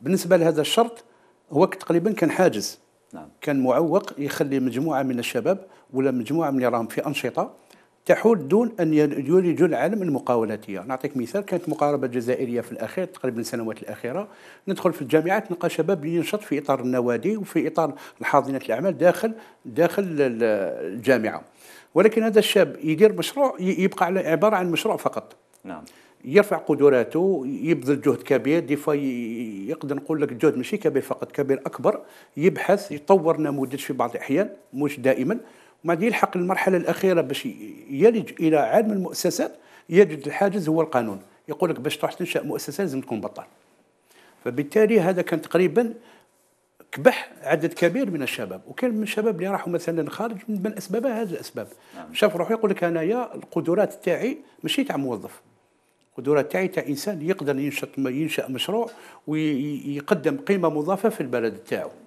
بالنسبه لهذا الشرط هو تقريبا كان حاجز نعم. كان معوق يخلي مجموعه من الشباب ولا مجموعه من اللي راهم في انشطه تحول دون ان يولجوا العالم المقاولاتيه، نعطيك مثال كانت مقاربه جزائريه في الاخير تقريبا السنوات الاخيره، ندخل في الجامعات نلقى شباب ينشط في اطار النوادي وفي اطار حاضنه الاعمال داخل داخل الجامعه. ولكن هذا الشاب يدير مشروع يبقى على عباره عن مشروع فقط. نعم. يرفع قدراته يبذل جهد كبير دي يقدر نقول لك جهد ماشي كبير فقط كبير اكبر يبحث يطور نموذج في بعض الاحيان مش دائما وبعد يلحق المرحله الاخيره باش يلج الى عالم المؤسسات يجد الحاجز هو القانون يقول لك باش تروح تنشا مؤسسه لازم تكون بطل فبالتالي هذا كان تقريبا كبح عدد كبير من الشباب وكان من الشباب اللي راحوا مثلا خارج من اسبابها هذه الاسباب نعم. شاف روحه يقول لك انايا القدرات تاعي ماشي تاع موظف والدوره تاعي تاع انسان يقدر ينشط ينشا مشروع ويقدم قيمه مضافه في البلد تاعو